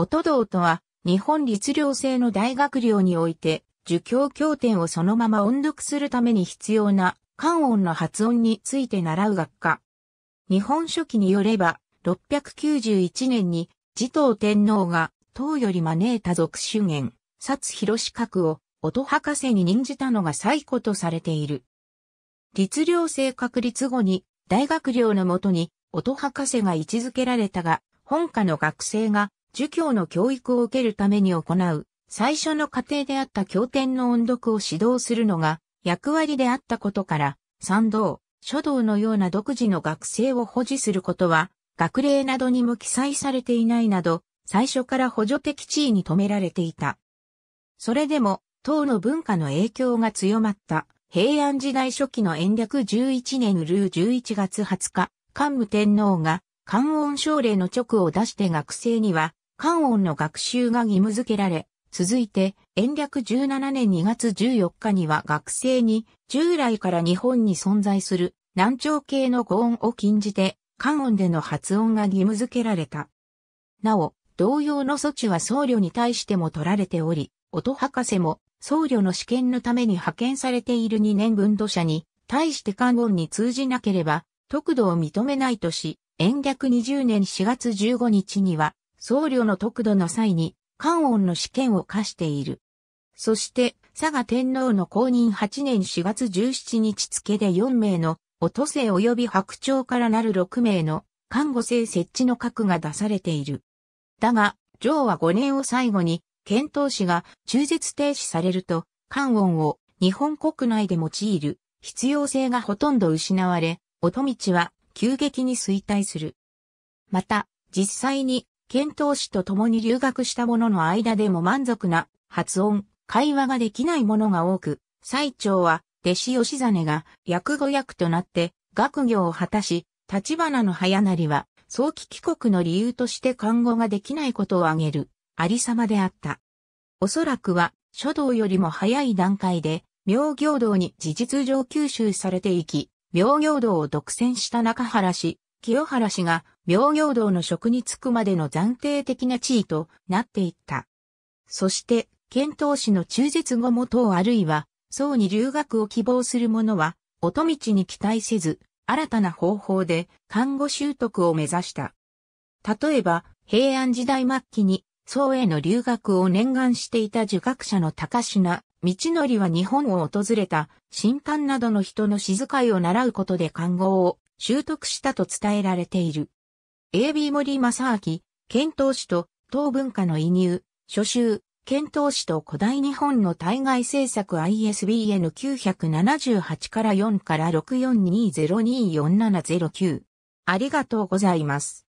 音道とは、日本律令制の大学寮において、儒教教典をそのまま音読するために必要な、漢音の発音について習う学科。日本書紀によれば、691年に、持統天皇が、唐より招いた俗主言、薩広格を、音博士に任じたのが最古とされている。律令制確立後に、大学寮のもとに、音博士が位置づけられたが、本科の学生が儒教の教育を受けるために行う最初の過程であった経典の音読を指導するのが役割であったことから、参道、書道のような独自の学生を保持することは、学例などにも記載されていないなど、最初から補助的地位に止められていた。それでも、唐の文化の影響が強まった平安時代初期の延暦11年ルー11月20日、桓武天皇が関音奨励の直を出して学生には関音の学習が義務付けられ、続いて、延暦17年2月14日には学生に、従来から日本に存在する南朝系の語音を禁じて、関音での発音が義務付けられた。なお、同様の措置は僧侶に対しても取られており、音博士も僧侶の試験のために派遣されている2年分土者に、対して関音に通じなければ、得度を認めないとし、延暦20年4月15日には、僧侶の得度の際に、関音の試験を課している。そして、佐賀天皇の公認8年4月17日付で4名の、音声及び白鳥からなる6名の、看護生設置の核が出されている。だが、上は5年を最後に、検討士が中絶停止されると、関音を日本国内で用いる必要性がほとんど失われ、音道は急激に衰退する。また、実際に遣唐使と共に留学した者の間でも満足な発音、会話ができない者が多く、最長は弟子吉実が役語役となって学業を果たし、立花の早成は早期帰国の理由として看護ができないことを挙げる、ありさまであった。おそらくは、書道よりも早い段階で、妙行道に事実上吸収されていき、妙行道を独占した中原氏、清原氏が明行道の職に就くまでの暫定的な地位となっていった。そして、遣唐使の中絶後も等あるいは、僧に留学を希望する者は、音道に期待せず、新たな方法で看護習得を目指した。例えば、平安時代末期に、僧への留学を念願していた受学者の高品、道則は日本を訪れた、神官などの人の静かいを習うことで看護を習得したと伝えられている。A.B. 森正明、遣唐使と当文化の移入、初集、遣唐使と古代日本の対外政策 ISBN978 から4から6 4 2 0 2 4 7 0 9ありがとうございます。